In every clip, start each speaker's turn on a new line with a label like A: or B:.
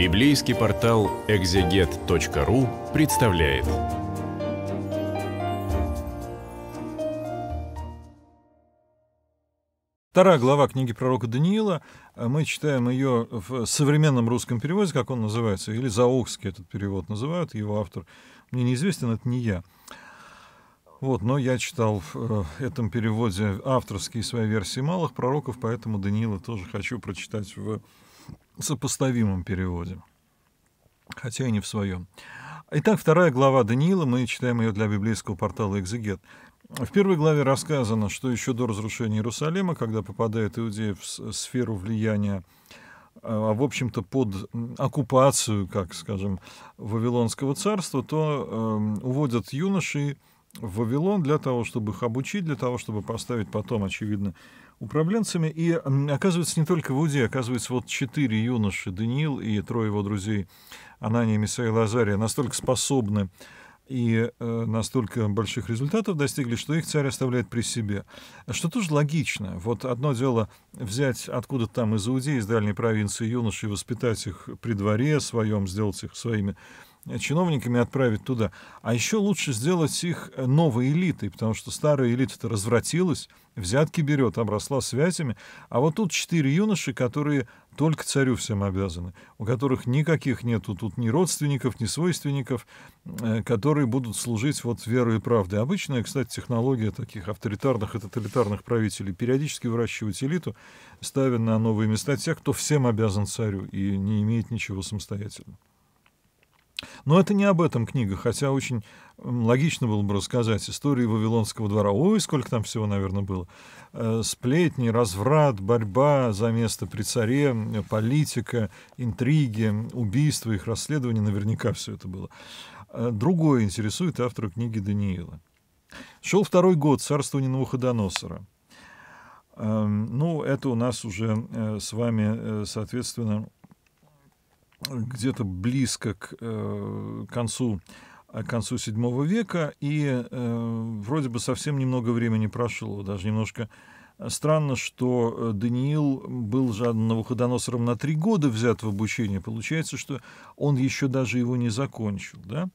A: Библейский портал экзегет.ру представляет. Вторая глава книги пророка Даниила, мы читаем ее в современном русском переводе, как он называется, или заокский этот перевод называют, его автор мне неизвестен, это не я. Вот, но я читал в э, этом переводе авторские свои версии малых пророков, поэтому Даниила тоже хочу прочитать в сопоставимом переводе, хотя и не в своем. Итак, вторая глава Даниила, мы читаем ее для библейского портала «Экзегет». В первой главе рассказано, что еще до разрушения Иерусалима, когда попадает Иудея в сферу влияния, а, а в общем-то под оккупацию, как скажем, Вавилонского царства, то э, уводят юношей в Вавилон для того, чтобы их обучить, для того, чтобы поставить потом, очевидно, управленцами. И оказывается, не только в Уде, оказывается, вот четыре юноши, Даниил и трое его друзей, Анания, Миса и Лазария, настолько способны и э, настолько больших результатов достигли, что их царь оставляет при себе. Что тоже логично. Вот одно дело взять откуда то там из Иудеи, из дальней провинции юношей, воспитать их при дворе своем, сделать их своими Э, чиновниками отправить туда. А еще лучше сделать их э, новой элитой, потому что старая элита-то развратилась, взятки берет, обросла связями. А вот тут четыре юноши, которые только царю всем обязаны, у которых никаких нету тут ни родственников, ни свойственников, э, которые будут служить вот верой и правдой. Обычная, кстати, технология таких авторитарных и тоталитарных правителей периодически выращивать элиту, ставя на новые места тех, кто всем обязан царю и не имеет ничего самостоятельного. Но это не об этом книга, хотя очень логично было бы рассказать историю Вавилонского двора. Ой, сколько там всего, наверное, было. Э, сплетни, разврат, борьба за место при царе, политика, интриги, убийства, их расследование, наверняка все это было. Э, другое интересует автора книги Даниила. Шел второй год царствования Навуходоносора. Эм, ну, это у нас уже э, с вами, соответственно, где-то близко к э, концу к э, концу VII века, и э, вроде бы совсем немного времени прошло, даже немножко э, странно, что Даниил был жадно Навуходоносором на три года взят в обучение, получается, что он еще даже его не закончил, да?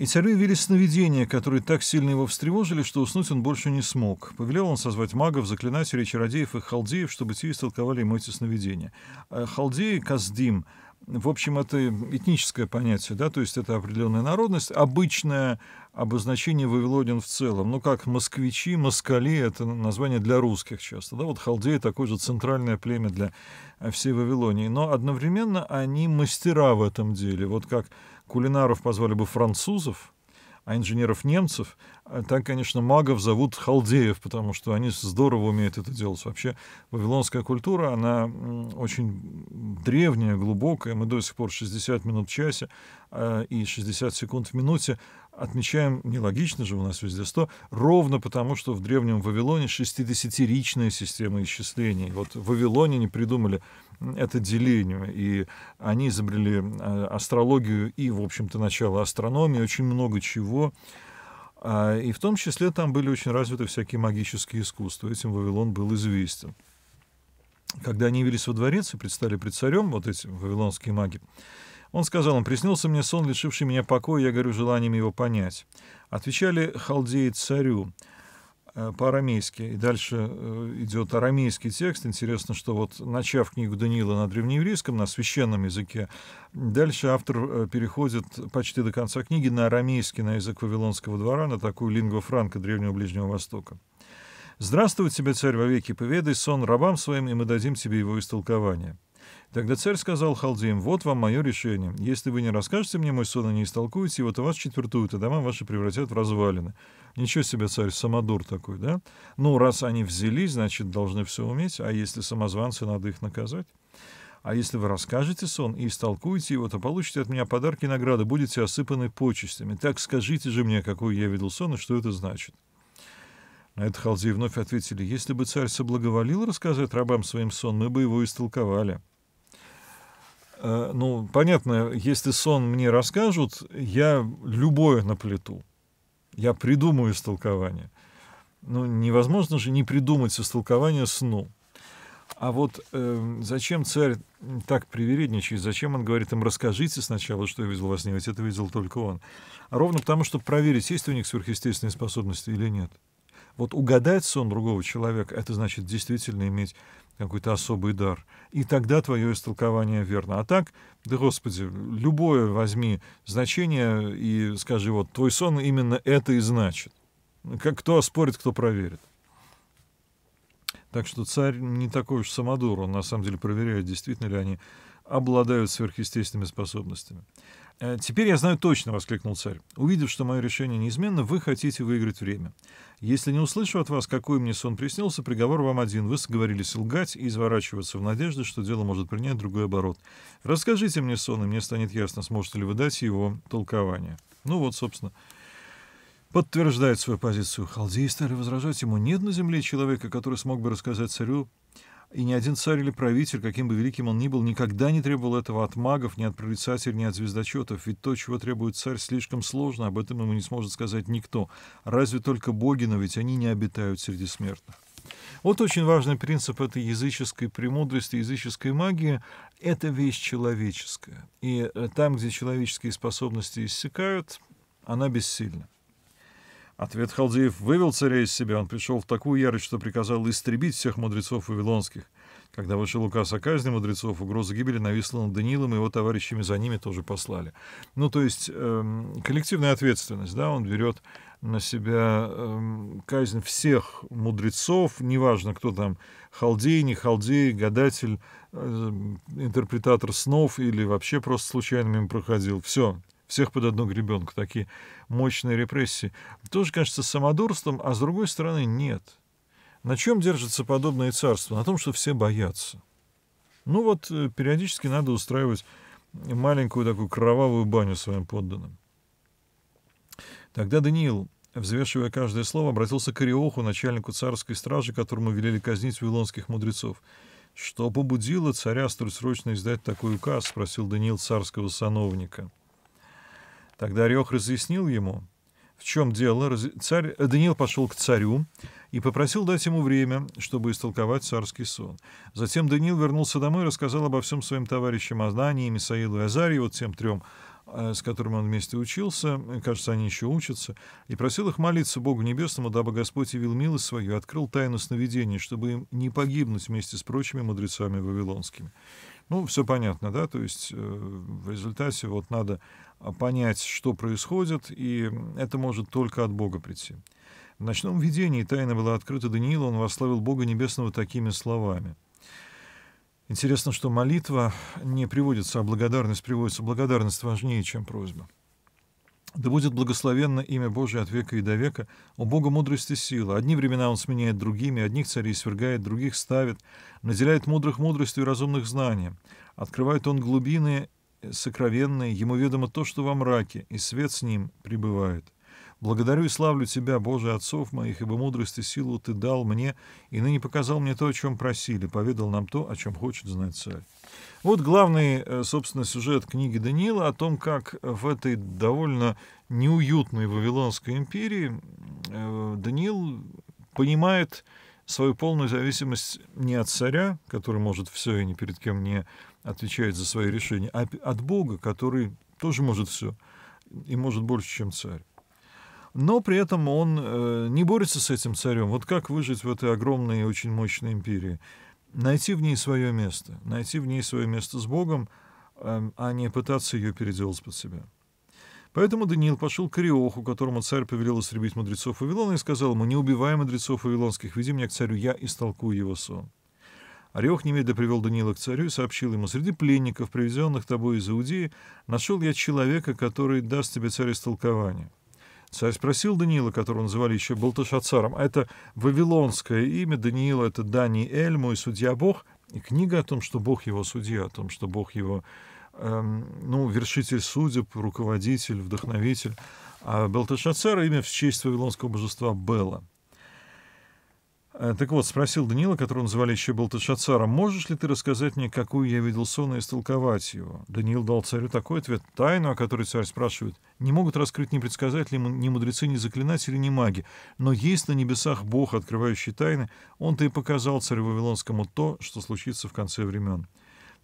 A: И царю явились сновидения, которые так сильно его встревожили, что уснуть он больше не смог. Повелел он созвать магов, заклинателей, чародеев и халдеев, чтобы те истолковали ему эти сновидения. Халдеи Каздим в общем, это этническое понятие, да, то есть это определенная народность, обычное обозначение вавилонин в целом. Ну, как москвичи, москали — это название для русских часто, да, вот халдеи — такое же центральное племя для э, всей Вавилонии, но одновременно они мастера в этом деле, вот как кулинаров позвали бы французов, а инженеров немцев, а так, конечно, магов зовут халдеев, потому что они здорово умеют это делать. Вообще, вавилонская культура, она очень древняя, глубокая. Мы до сих пор 60 минут в часе а, и 60 секунд в минуте отмечаем, нелогично же у нас везде 100, ровно потому, что в Древнем Вавилоне 60-ричная система исчислений. Вот в Вавилоне не придумали это деление, и они изобрели а, астрологию и, в общем-то, начало астрономии, очень много чего. А, и в том числе там были очень развиты всякие магические искусства. Этим Вавилон был известен. Когда они явились во дворец и предстали пред царем, вот эти вавилонские маги, он сказал им, «Приснился мне сон, лишивший меня покоя, я горю желанием его понять». Отвечали халдеи царю, Э, по-арамейски. И дальше э, идет арамейский текст. Интересно, что вот начав книгу Даниила на древнееврейском, на священном языке, дальше автор э, переходит почти до конца книги на арамейский, на язык Вавилонского двора, на такую лингва франка Древнего Ближнего Востока. «Здравствуй тебе, царь, во веки поведай сон рабам своим, и мы дадим тебе его истолкование». Тогда царь сказал халдеям, вот вам мое решение. Если вы не расскажете мне, мой сон, и не истолкуете его, то вас четвертуют, и дома ваши превратят в развалины. Ничего себе, царь, самодур такой, да? Ну, раз они взялись, значит, должны все уметь, а если самозванцы, надо их наказать. А если вы расскажете сон и истолкуете его, то получите от меня подарки и награды, будете осыпаны почестями. Так скажите же мне, какой я видел сон и что это значит. На это халдеи вновь ответили, если бы царь соблаговолил рассказать рабам своим сон, мы бы его истолковали. Э, ну, понятно, если сон мне расскажут, я любое плиту, Я придумаю истолкование. Ну, невозможно же не придумать истолкование сну. А вот э, зачем царь так привередничает? Зачем он говорит им, расскажите сначала, что я видел во сне, ведь это видел только он. А ровно потому, чтобы проверить, есть у них сверхъестественные способности или нет. Вот угадать сон другого человека — это значит действительно иметь какой-то особый дар. И тогда твое истолкование верно. А так, да господи, любое возьми значение и скажи, вот твой сон именно это и значит. Как, кто спорит, кто проверит. Так что царь не такой уж самодур, он на самом деле проверяет, действительно ли они обладают сверхъестественными способностями. «Э, «Теперь я знаю точно», — воскликнул царь. «Увидев, что мое решение неизменно, вы хотите выиграть время. Если не услышу от вас, какой мне сон приснился, приговор вам один. Вы соговорились лгать и изворачиваться в надежде, что дело может принять другой оборот. Расскажите мне сон, и мне станет ясно, сможете ли вы дать его толкование». Ну вот, собственно, подтверждает свою позицию. Халдеи стали возражать ему. Нет на земле человека, который смог бы рассказать царю и ни один царь или правитель, каким бы великим он ни был, никогда не требовал этого от магов, ни от прорицателей, ни от звездочетов. Ведь то, чего требует царь, слишком сложно, об этом ему не сможет сказать никто. Разве только боги, но ведь они не обитают среди смертных. Вот очень важный принцип этой языческой премудрости, языческой магии — это вещь человеческая. И э, там, где человеческие способности иссякают, она бессильна. Ответ халдеев вывел царя из себя. Он пришел в такую ярость, что приказал истребить всех мудрецов вавилонских. Когда вышел указ о казни мудрецов, угроза гибели нависла над Даниилом, и его товарищами за ними тоже послали. Ну, то есть эм, коллективная ответственность, да, он берет на себя эм, казнь всех мудрецов, неважно, кто там, халдей, не халдей, гадатель, э, интерпретатор снов или вообще просто случайно мимо проходил. Все, всех под одну гребенку, такие мощные репрессии. Тоже, конечно, самодурством, а с другой стороны нет. На чем держится подобное царство? На том, что все боятся. Ну вот, э, периодически надо устраивать маленькую такую кровавую баню своим подданным. Тогда Даниил, взвешивая каждое слово, обратился к Ириоху, начальнику царской стражи, которому велели казнить вавилонских мудрецов. «Что побудило царя столь срочно издать такой указ?» — спросил Даниил царского сановника. Тогда Рех разъяснил ему, в чем дело. Царь... Э, Даниил пошел к царю и попросил дать ему время, чтобы истолковать царский сон. Затем Даниил вернулся домой и рассказал обо всем своим товарищам о знании Мисаилу и Азарии, вот тем трем, э, с которыми он вместе учился, кажется, они еще учатся, и просил их молиться Богу Небесному, дабы Господь явил милость свою открыл тайну сновидения, чтобы им не погибнуть вместе с прочими мудрецами вавилонскими. Ну, все понятно, да, то есть э, в результате вот надо понять, что происходит, и это может только от Бога прийти. В ночном видении тайна была открыта Даниилу, он восславил Бога Небесного такими словами. Интересно, что молитва не приводится, а благодарность приводится. Благодарность важнее, чем просьба. Да будет благословенно имя Божие от века и до века. У Бога мудрость и сила. Одни времена Он сменяет другими, одних царей свергает, других ставит. Наделяет мудрых мудростью и разумных знанием. Открывает Он глубины сокровенное, ему ведомо то, что во мраке, и свет с ним пребывает. Благодарю и славлю Тебя, Боже, отцов моих, ибо мудрость и силу Ты дал мне, и ныне показал мне то, о чем просили, поведал нам то, о чем хочет знать царь. Вот главный, э, собственно, сюжет книги Даниила о том, как в этой довольно неуютной Вавилонской империи э, Даниил понимает свою полную зависимость не от царя, который может все и ни перед кем не отвечает за свои решения, а от Бога, который тоже может все и может больше, чем царь. Но при этом он э, не борется с этим царем. Вот как выжить в этой огромной и очень мощной империи? Найти в ней свое место, найти в ней свое место с Богом, эм, а не пытаться ее переделать под себя. Поэтому Даниил пошел к Риоху, которому царь повелел истребить мудрецов Вавилона, и сказал ему, «Не убивай мудрецов вавилонских, веди меня к царю, я и истолкую его сон». Орех немедля привел Даниила к царю и сообщил ему, «Среди пленников, привезенных тобой из Иудеи, нашел я человека, который даст тебе царь истолкование». Царь спросил Даниила, которого называли еще Болташацаром, а это вавилонское имя Даниила, это Даниэль, мой судья Бог, и книга о том, что Бог его судья, о том, что Бог его Эм, ну, вершитель судеб, руководитель, вдохновитель. А Белтешацер — имя в честь вавилонского божества Бела. Э, так вот, спросил Данила, которого называли еще Белтешацара, «Можешь ли ты рассказать мне, какую я видел сон, и истолковать его?» Даниил дал царю такой ответ, тайну, о которой царь спрашивает, «Не могут раскрыть ни предсказатели, ни мудрецы, ни заклинатели, ни маги, но есть на небесах Бог, открывающий тайны, он-то и показал царю Вавилонскому то, что случится в конце времен».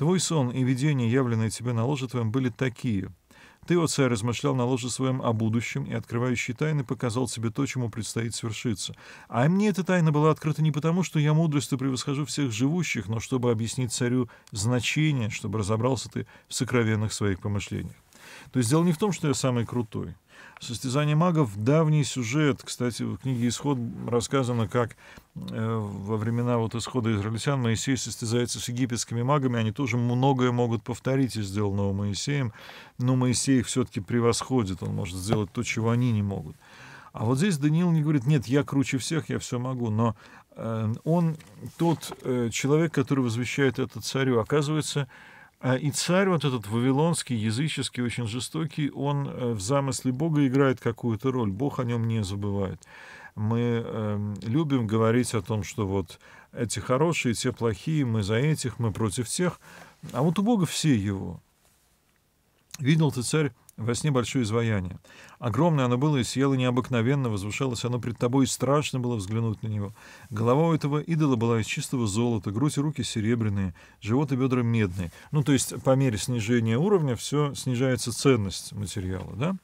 A: Твой сон и видение, явленные тебе на ложе твоем, были такие. Ты, о царь, размышлял на ложе своем о будущем и, открывающий тайны, показал себе то, чему предстоит свершиться. А мне эта тайна была открыта не потому, что я мудростью превосхожу всех живущих, но чтобы объяснить царю значение, чтобы разобрался ты в сокровенных своих помышлениях. То есть дело не в том, что я самый крутой, Состязание магов — давний сюжет. Кстати, в книге «Исход» рассказано, как э, во времена вот исхода израильтян Моисей состязается с египетскими магами. Они тоже многое могут повторить из сделанного Моисеем, но Моисей их все-таки превосходит. Он может сделать то, чего они не могут. А вот здесь Даниил не говорит, нет, я круче всех, я все могу, но э, он тот э, человек, который возвещает это царю. Оказывается, а, и царь вот этот вавилонский, языческий, очень жестокий, он э, в замысле Бога играет какую-то роль. Бог о нем не забывает. Мы э, любим говорить о том, что вот эти хорошие, те плохие, мы за этих, мы против тех. А вот у Бога все его. Видел ты, царь, во сне большое изваяние. Огромное оно было и съело необыкновенно, возвышалось оно пред тобой, и страшно было взглянуть на него. Голова у этого идола была из чистого золота, грудь и руки серебряные, живот и бедра медные. Ну, то есть по мере снижения уровня все снижается ценность материала, да?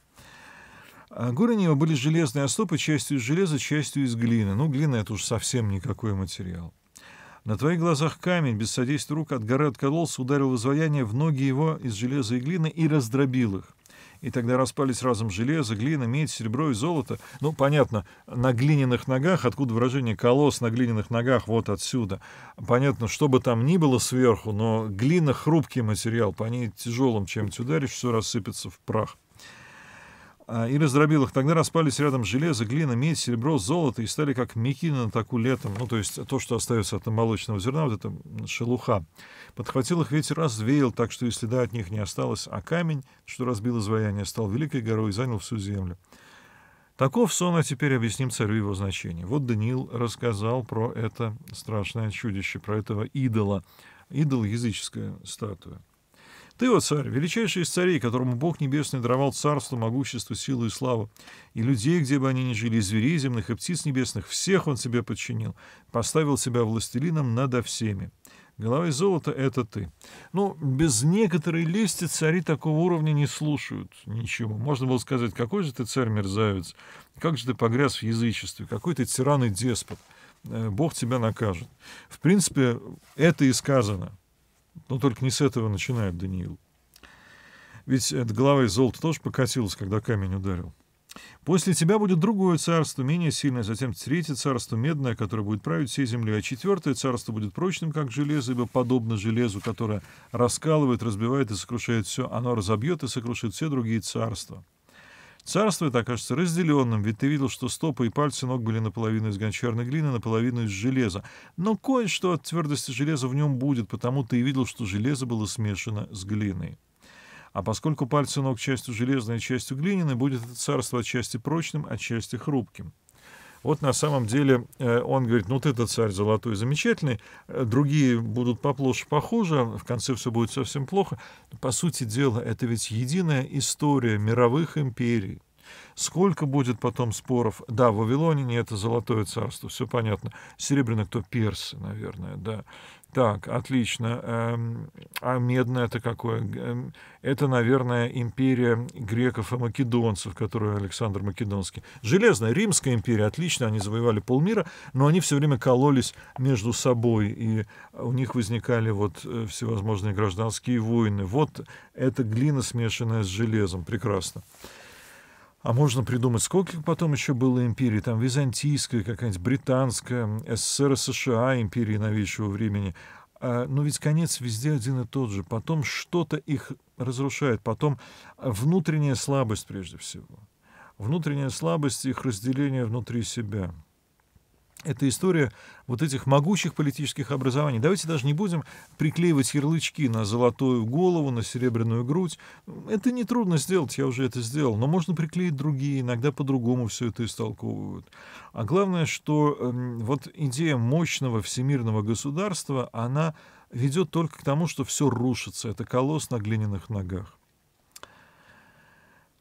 A: А горы него были железные остопы, частью из железа, частью из глины. Ну, глина — это уж совсем никакой материал. На твоих глазах камень, без содействия рук, от горы откололся, ударил изваяние в ноги его из железа и глины и раздробил их и тогда распались разом железо, глина, медь, серебро и золото. Ну, понятно, на глиняных ногах, откуда выражение «колосс» на глиняных ногах, вот отсюда. Понятно, что бы там ни было сверху, но глина — хрупкий материал, по ней тяжелым чем то ударишь, все рассыпется в прах. А, и раздробил их. Тогда распались рядом железо, глина, медь, серебро, золото и стали как мекины на таку летом. Ну, то есть то, что остается от молочного зерна, вот это шелуха. Подхватил их ветер, развеял, так что и следа от них не осталось, а камень, что разбил изваяние, стал великой горой и занял всю землю. Таков сон, а теперь объясним царю его значение. Вот Даниил рассказал про это страшное чудище, про этого идола. Идол — языческая статуя. Ты, о царь, величайший из царей, которому Бог Небесный даровал царство, могущество, силу и славу, и людей, где бы они ни жили, и зверей земных, и птиц небесных, всех он себе подчинил, поставил себя властелином надо всеми. головой из золота — это ты. Ну, без некоторой лести цари такого уровня не слушают ничего. Можно было сказать, какой же ты царь-мерзавец, как же ты погряз в язычестве, какой ты тиран и деспот. Э, Бог тебя накажет. В принципе, это и сказано. Но только не с этого начинает Даниил. Ведь эта глава из золота тоже покатилась, когда камень ударил. После тебя будет другое царство, менее сильное, затем третье царство, медное, которое будет править всей землей, а четвертое царство будет прочным, как железо, ибо подобно железу, которое раскалывает, разбивает и сокрушает все, оно разобьет и сокрушит все другие царства. Царство это окажется разделенным, ведь ты видел, что стопы и пальцы ног были наполовину из гончарной глины, наполовину из железа. Но кое-что от твердости железа в нем будет, потому ты и видел, что железо было смешано с глиной. А поскольку пальцы ног частью железной и а частью глиняной, будет это царство отчасти прочным, отчасти хрупким вот на самом деле э, он говорит, ну ты-то царь золотой, замечательный, э, другие будут поплоше, похуже, в конце все будет совсем плохо. По сути дела, это ведь единая история мировых империй, Сколько будет потом споров? Да, в Вавилоне это золотое царство, все понятно. Серебряно кто? Персы, наверное, да. Так, отлично. Эм, а медное это какое? Эм, это, наверное, империя греков и македонцев, которую Александр Македонский. Железная Римская империя, отлично, они завоевали полмира, но они все время кололись между собой, и у них возникали вот э, всевозможные гражданские войны. Вот это глина, смешанная с железом, прекрасно. А можно придумать, сколько потом еще было империй, там византийская, какая-нибудь британская, СССР, США, империи новейшего времени. А, но ну ведь конец везде один и тот же. Потом что-то их разрушает, потом а, внутренняя слабость прежде всего. Внутренняя слабость их разделение внутри себя — это история вот этих могучих политических образований. Давайте даже не будем приклеивать ярлычки на золотую голову, на серебряную грудь. Это нетрудно сделать, я уже это сделал. Но можно приклеить другие, иногда по-другому все это истолковывают. А главное, что э, вот идея мощного всемирного государства, она ведет только к тому, что все рушится. Это колосс на глиняных ногах.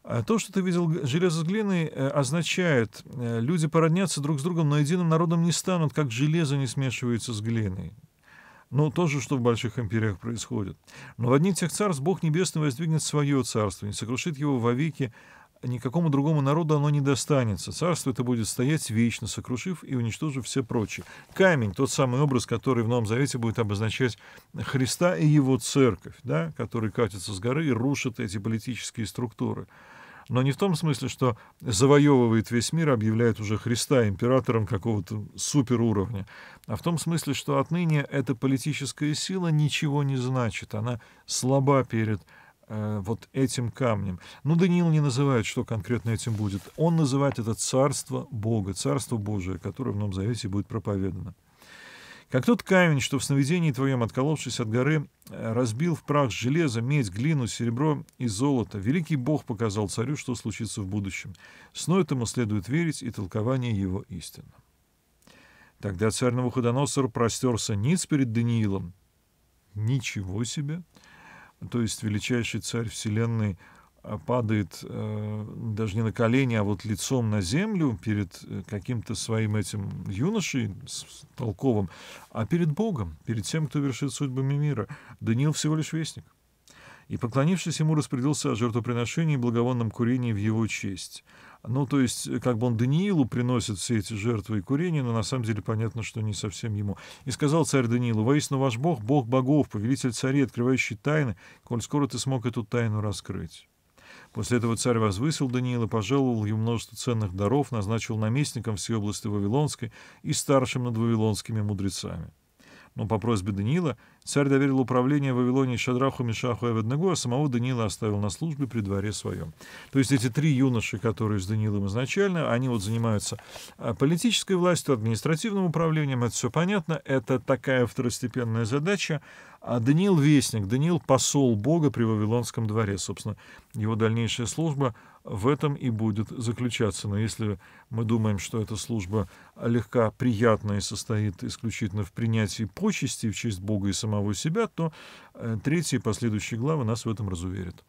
A: Э, то, что ты видел железо с глиной, э, означает, э, люди породнятся друг с другом, но единым народом не станут, как железо не смешивается с глиной. Ну, же, что в больших империях происходит. Но в одни тех царств Бог Небесный воздвигнет свое царство, не сокрушит его вовеки, никакому другому народу оно не достанется. Царство это будет стоять вечно, сокрушив и уничтожив все прочие. Камень — тот самый образ, который в Новом Завете будет обозначать Христа и его церковь, да, который катится с горы и рушит эти политические структуры. Но не в том смысле, что завоевывает весь мир, объявляет уже Христа императором какого-то суперуровня, а в том смысле, что отныне эта политическая сила ничего не значит, она слаба перед Э, вот этим камнем. Ну, Даниил не называет, что конкретно этим будет. Он называет это царство Бога, царство Божие, которое в Новом Завете будет проповедано. Как тот камень, что в сновидении твоем, отколовшись от горы, э, разбил в прах железо, медь, глину, серебро и золото, великий Бог показал царю, что случится в будущем. Сно этому следует верить и толкование его истинно. Тогда царь Навуходоносор простерся ниц перед Даниилом. Ничего себе! то есть величайший царь Вселенной э, падает э, даже не на колени, а вот лицом на землю перед э, каким-то своим этим юношей с, толковым, а перед Богом, перед тем, кто вершит судьбами мира. Даниил всего лишь вестник и, поклонившись ему, распорядился о жертвоприношении и благовонном курении в его честь. Ну, то есть, э, как бы он Даниилу приносит все эти жертвы и курения, но на самом деле понятно, что не совсем ему. И сказал царь Даниилу, «Воистину ваш Бог, Бог богов, повелитель царей, открывающий тайны, коль скоро ты смог эту тайну раскрыть». После этого царь возвысил Даниила, пожаловал ему множество ценных даров, назначил наместником всей области Вавилонской и старшим над вавилонскими мудрецами но ну, по просьбе Даниила царь доверил управление вавилонии Шадраху, Мишаху и Аведнегу, а самого Даниила оставил на службе при дворе своем. То есть эти три юноши, которые с Даниилом изначально, они вот занимаются а, политической властью, административным управлением, это все понятно, это такая второстепенная задача. А Даниил — вестник, Даниил — посол Бога при Вавилонском дворе, собственно. Его дальнейшая служба — в этом и будет заключаться. Но если мы думаем, что эта служба легка, приятная и состоит исключительно в принятии почести в честь Бога и самого себя, то э, третья и последующие главы нас в этом разуверят.